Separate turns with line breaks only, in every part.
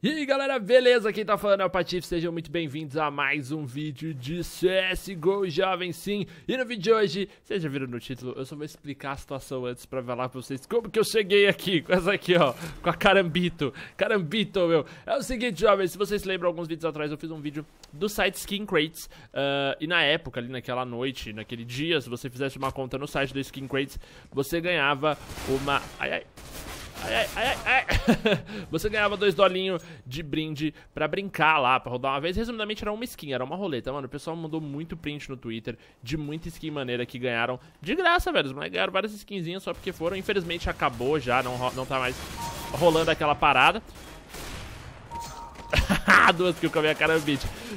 E aí galera, beleza? Quem tá falando é o Patife, sejam muito bem-vindos a mais um vídeo de CSGO Jovem Sim E no vídeo de hoje, vocês já viram no título, eu só vou explicar a situação antes pra falar pra vocês como que eu cheguei aqui Com essa aqui ó, com a Carambito, Carambito meu É o seguinte jovens, se vocês lembram alguns vídeos atrás eu fiz um vídeo do site Skin Crates uh, E na época, ali naquela noite, naquele dia, se você fizesse uma conta no site do Skin Crates Você ganhava uma... Ai ai Ai, ai, ai, Você ganhava dois dolinhos de brinde pra brincar lá, pra rodar uma vez. Resumidamente, era uma skin, era uma roleta, mano. O pessoal mandou muito print no Twitter de muita skin maneira que ganharam de graça, velho. Os moleques ganharam várias skinzinhas só porque foram. Infelizmente, acabou já, não, não tá mais rolando aquela parada. Ah, duas kills com a minha cara,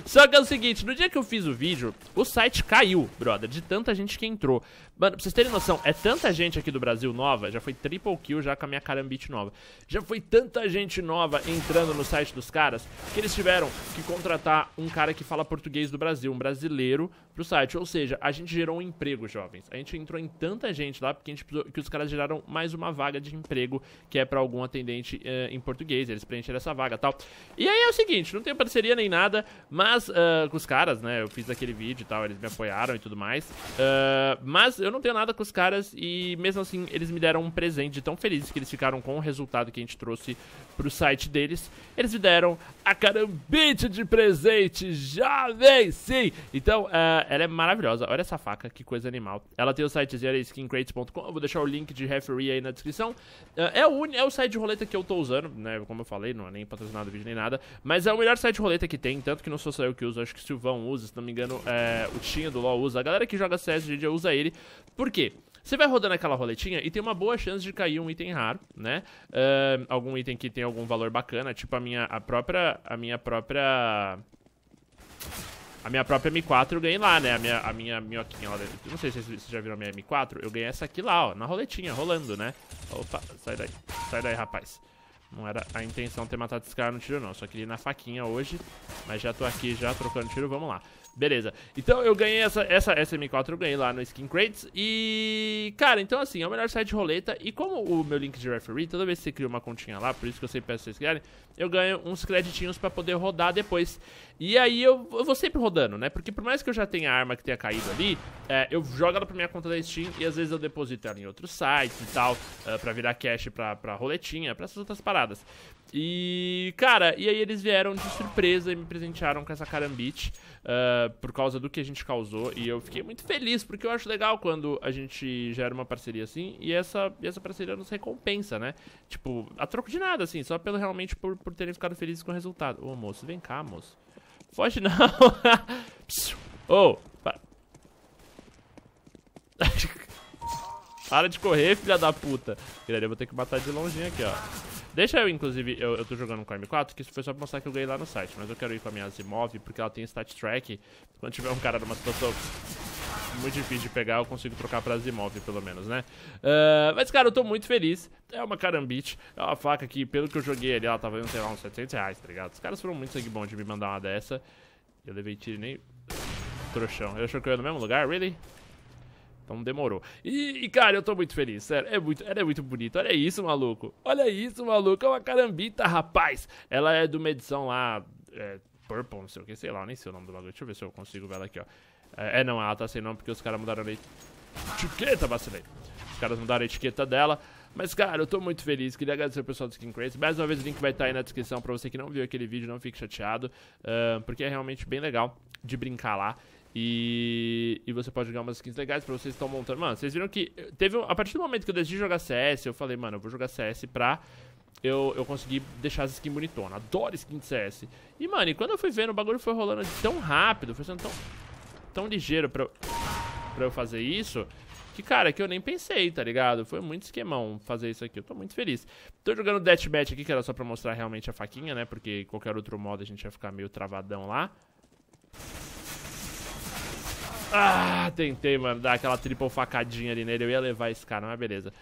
Só que é o seguinte, no dia que eu fiz o vídeo, o site caiu, brother, de tanta gente que entrou. Mano, pra vocês terem noção, é tanta gente aqui do Brasil nova, já foi triple kill já com a minha carambite nova. Já foi tanta gente nova entrando no site dos caras, que eles tiveram que contratar um cara que fala português do Brasil, um brasileiro, pro site. Ou seja, a gente gerou um emprego, jovens. A gente entrou em tanta gente lá, porque a gente que os caras geraram mais uma vaga de emprego, que é pra algum atendente eh, em português, eles preencheram essa vaga e tal. E aí é o seguinte, gente, não tenho parceria nem nada, mas uh, com os caras, né? Eu fiz aquele vídeo e tal, eles me apoiaram e tudo mais. Uh, mas eu não tenho nada com os caras e mesmo assim eles me deram um presente tão feliz que eles ficaram com o resultado que a gente trouxe pro site deles. Eles me deram a carambite de presente, já vem sim! Então, uh, ela é maravilhosa, olha essa faca, que coisa animal. Ela tem o sitezinho skincrates.com, eu vou deixar o link de referee aí na descrição. é, o, é o site de roleta que eu tô usando, né? Como eu falei, não é nem patrocinado o vídeo nem nada, mas é é o melhor site de roleta que tem, tanto que não sou só eu que uso, acho que o Silvão usa, se não me engano, é, o Tinha do LoL usa. A galera que joga CS hoje usa ele. Por quê? Você vai rodando aquela roletinha e tem uma boa chance de cair um item raro, né? Uh, algum item que tem algum valor bacana, tipo a minha a própria a minha própria a minha própria M4 eu ganhei lá, né? A minha, a minha minhoquinha lá dentro. Não sei se vocês já viram a minha M4. Eu ganhei essa aqui lá, ó. Na roletinha, rolando, né? Opa, sai daí. Sai daí, rapaz. Não era a intenção ter matado esse cara no tiro, não. Só queria ir na faquinha hoje. Mas já tô aqui, já trocando tiro, vamos lá. Beleza. Então eu ganhei essa, essa SM4, eu ganhei lá no Skin Crates. E, cara, então assim, é o melhor site de roleta. E como o meu link de referee, toda vez que você cria uma continha lá, por isso que eu sempre peço vocês criarem, eu ganho uns creditinhos pra poder rodar depois. E aí eu, eu vou sempre rodando, né? Porque por mais que eu já tenha a arma que tenha caído ali, é, eu jogo ela pra minha conta da Steam e às vezes eu deposito ela em outros sites e tal, uh, pra virar cash pra, pra roletinha, pra essas outras paradas. E, cara, e aí eles vieram de surpresa e me presentearam com essa carambite uh, por causa do que a gente causou. E eu fiquei muito feliz, porque eu acho legal quando a gente gera uma parceria assim e essa, e essa parceria nos recompensa, né? Tipo, a troco de nada, assim, só pelo realmente por, por terem ficado felizes com o resultado. Ô, moço, vem cá, moço. Foge não! Ô, oh, para. para de correr, filha da puta. Eu vou ter que matar de longinho aqui, ó. Deixa eu, inclusive, eu, eu tô jogando com a M4, que isso foi só pra mostrar que eu ganhei lá no site, mas eu quero ir com a minha Zimov, porque ela tem stat track. Quando tiver um cara numa situação muito difícil de pegar, eu consigo trocar pra Zimov, pelo menos, né? Uh, mas, cara, eu tô muito feliz. É uma carambite, é uma faca que, pelo que eu joguei ali, ela tava valendo, sei lá, uns 700 reais, tá ligado? Os caras foram muito sangue bom de me mandar uma dessa. Eu levei tiro nem... Trouxão. que eu ia no mesmo lugar? Really? Então demorou. E, e, cara, eu tô muito feliz, sério. É muito, ela é muito bonita. Olha isso, maluco. Olha isso, maluco. É uma carambita, rapaz. Ela é de uma edição lá. É, Purple, não sei o que, sei lá, nem sei o nome do bagulho. Deixa eu ver se eu consigo ver ela aqui, ó. É, é não, ela tá sem nome porque os caras mudaram a etiqueta, vacilei. Os caras mudaram a etiqueta dela. Mas, cara, eu tô muito feliz. Queria agradecer o pessoal do Skin Crazy. Mais uma vez, o link vai estar tá aí na descrição pra você que não viu aquele vídeo, não fique chateado. Uh, porque é realmente bem legal de brincar lá. E, e você pode jogar umas skins legais pra vocês que estão montando. Mano, vocês viram que eh, teve. A partir do momento que eu decidi jogar CS, eu falei, mano, eu vou jogar CS pra eu, eu conseguir deixar as skins bonitonas. Adoro skin de CS. E, mano, e quando eu fui vendo, o bagulho foi rolando tão rápido, foi sendo tão, tão ligeiro pra, pra eu fazer isso. Que, cara, que eu nem pensei, tá ligado? Foi muito esquemão fazer isso aqui. Eu tô muito feliz. Tô jogando Deathmatch aqui, que era só pra mostrar realmente a faquinha, né? Porque qualquer outro modo a gente ia ficar meio travadão lá. Ah, tentei, mano, dar aquela triple facadinha ali nele. Eu ia levar esse cara, mas beleza.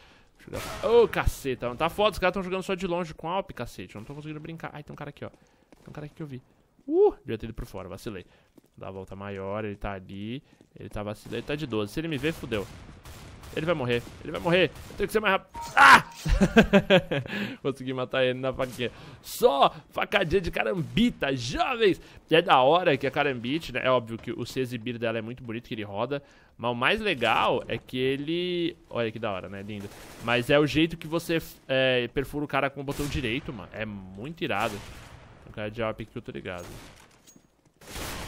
Ô, oh, caceta, mano. Tá foda, os caras estão jogando só de longe com Alp, cacete. Eu não tô conseguindo brincar. Ai, tem um cara aqui, ó. Tem um cara aqui que eu vi. Uh, devia ter ido por fora, vacilei. Dá a volta maior, ele tá ali. Ele tá vacilando, ele tá de 12. Se ele me ver, fodeu. Ele vai morrer. Ele vai morrer. Eu tenho que ser mais rápido. Ah! Consegui matar ele na faquinha. Só facadinha de carambita, jovens! E é da hora que a carambite, né? É óbvio que o se exibir dela é muito bonito, que ele roda. Mas o mais legal é que ele... Olha que da hora, né? Lindo. Mas é o jeito que você é, perfura o cara com o botão direito, mano. É muito irado. O cara de AWP que eu tô ligado.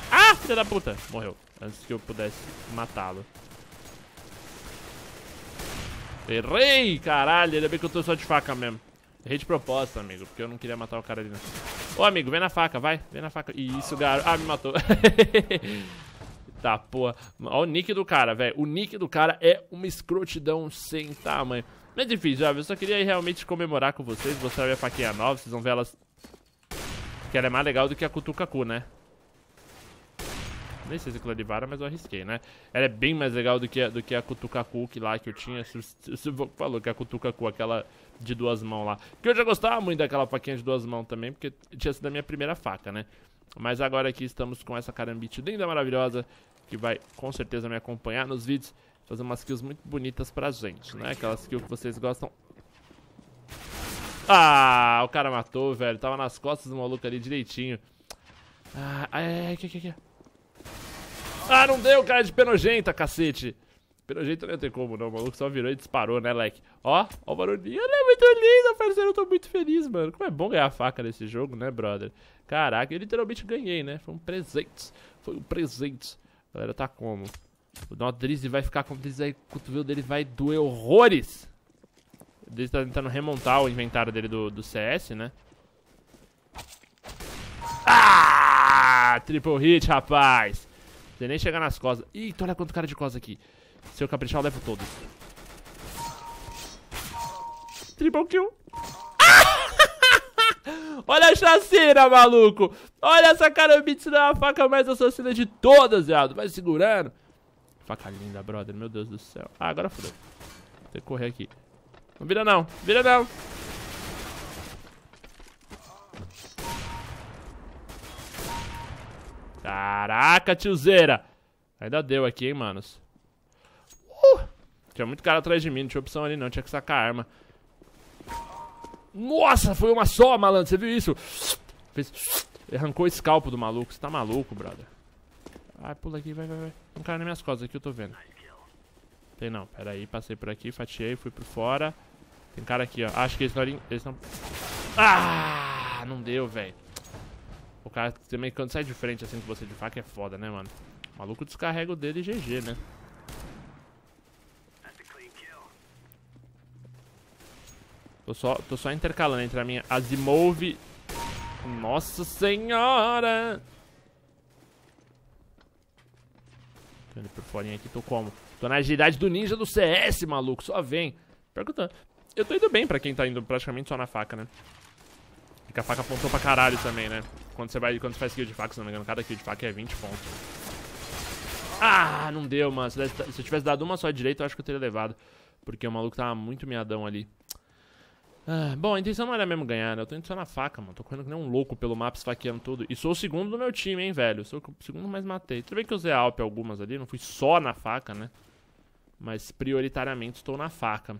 Ah, filha da puta! Morreu. Antes que eu pudesse matá-lo. Errei, caralho. Ainda bem que eu tô só de faca mesmo. Errei de propósito, amigo, porque eu não queria matar o cara ali não. Ô, amigo, vem na faca, vai. Vem na faca. Isso, garoto. Ah, me matou. tá, porra. Ó o nick do cara, velho. O nick do cara é uma escrotidão sem tamanho. é difícil, jovem, eu só queria realmente comemorar com vocês, mostrar minha faquinha nova. Vocês vão ver elas... Que ela é mais legal do que a Cutucacu, né? Nem sei se aquilo é de vara, mas eu arrisquei, né? Ela é bem mais legal do que a, do que a Cutucacu que lá que eu tinha. Você falou que a Cutucacu, aquela de duas mãos lá. Que eu já gostava muito daquela faquinha de duas mãos também, porque tinha sido a minha primeira faca, né? Mas agora aqui estamos com essa carambite linda, maravilhosa, que vai com certeza me acompanhar nos vídeos. Fazer umas kills muito bonitas pra gente, né? Aquelas kills que vocês gostam. Ah, o cara matou, velho. Tava nas costas do maluco ali direitinho. Ah, ai, ai, ai, que, ai. Ah, não deu, cara de penojenta, cacete. Penojenta não ia ter como, não. O maluco só virou e disparou, né, leque? Ó, ó o barulhinho. Olha, é muito linda, parceiro. Eu tô muito feliz, mano. Como é bom ganhar faca nesse jogo, né, brother? Caraca, eu literalmente ganhei, né? Foi um presente. Foi um presente. Galera, tá como? O Nodrizzi vai ficar com o aí, o cotovelo dele vai doer horrores. Ele tá tentando remontar o inventário dele do, do CS, né? Ah! Triple hit, rapaz! nem chegar nas costas. Eita, olha quanto cara de costas aqui. Se eu caprichar, eu levo todos. Triple kill. Olha a chacina, maluco! Olha essa cara não é a faca mais assassina de todas, viado. Vai segurando. Faca linda, brother. Meu Deus do céu. Ah, agora fodeu. Tem que correr aqui. Não vira não. Vira não. Caraca, tiozeira. Ainda deu aqui, hein, manos. Uh, tinha muito cara atrás de mim, não tinha opção ali não, tinha que sacar a arma. Nossa, foi uma só, malandro, você viu isso? Fez... Arrancou o escalpo do maluco, você tá maluco, brother. Ai, pula aqui, vai, vai, vai. Tem um cara nas minhas costas aqui, eu tô vendo. Tem não, pera aí, passei por aqui, fatiei, fui por fora. Tem cara aqui, ó. Acho que eles não... Eles não... Ah, não deu, velho. O cara também, quando sai assim de frente assim com você de faca, é foda, né, mano? O maluco descarrega o dedo e GG, né? Tô só, tô só intercalando entre a minha Azimov... Nossa senhora! Tô indo por fora aqui, tô como? Tô na agilidade do ninja do CS, maluco, só vem. Pior que eu tô... Eu tô indo bem pra quem tá indo praticamente só na faca, né? E que a faca apontou pra caralho também, né? Quando você, vai, quando você faz kill de faca, se não me engano, cada kill de faca é 20 pontos. Ah, não deu, mano. Se eu tivesse dado uma só à direita, eu acho que eu teria levado. Porque o maluco tava muito miadão ali. Ah, bom, a intenção não era mesmo ganhar, né? Eu tô indo só na faca, mano. Tô correndo que nem um louco pelo mapa, esfaqueando tudo. E sou o segundo do meu time, hein, velho. Sou o segundo, mais matei. Tudo bem que eu usei a Alp algumas ali, não fui só na faca, né? Mas prioritariamente estou na faca.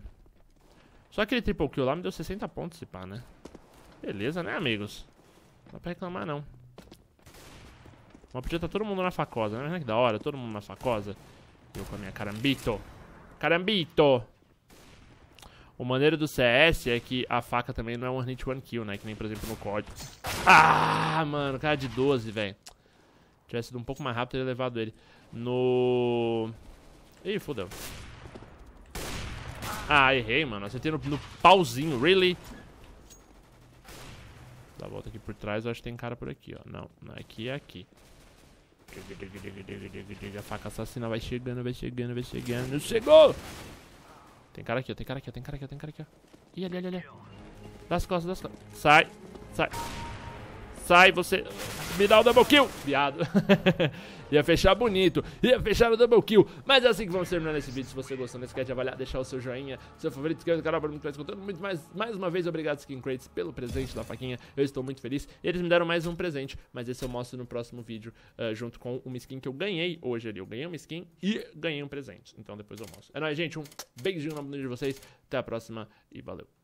Só aquele triple kill lá me deu 60 pontos, se pá, né? Beleza, né, amigos? Não dá pra reclamar, não. Mas podia estar todo mundo na facosa, né? É que da hora, todo mundo na facosa. Eu com a minha carambito. Carambito! O maneiro do CS é que a faca também não é one hit one kill, né? Que nem, por exemplo, no COD. Ah, mano, cara de 12, velho. Tivesse sido um pouco mais rápido, teria levado ele. No... Ih, fodeu. Ah, errei, mano. Acertei no, no pauzinho, really? dar a volta aqui por trás. Eu acho que tem cara por aqui, ó. Não, aqui é aqui. A faca assassina vai chegando, vai chegando, vai chegando. Chegou! Tem cara aqui, ó, tem cara aqui, ó, tem cara aqui, ó, tem cara aqui, ó. Ih, ali, ali, ali. Das costas, das costas. Sai, sai. Sai, você. Me dá o double kill! Viado. Ia fechar bonito. Ia fechar o double kill. Mas é assim que vamos terminar esse vídeo. Se você gostou, não esquece de avaliar, deixar o seu joinha, seu favorito, inscreva no canal para muito mais conteúdo. Muito mais, mais uma vez, obrigado, Skin Crates, pelo presente da faquinha. Eu estou muito feliz. Eles me deram mais um presente, mas esse eu mostro no próximo vídeo, uh, junto com uma skin que eu ganhei hoje ali. Eu ganhei uma skin e ganhei um presente. Então depois eu mostro. É nóis, gente. Um beijinho no nome de vocês. Até a próxima e valeu.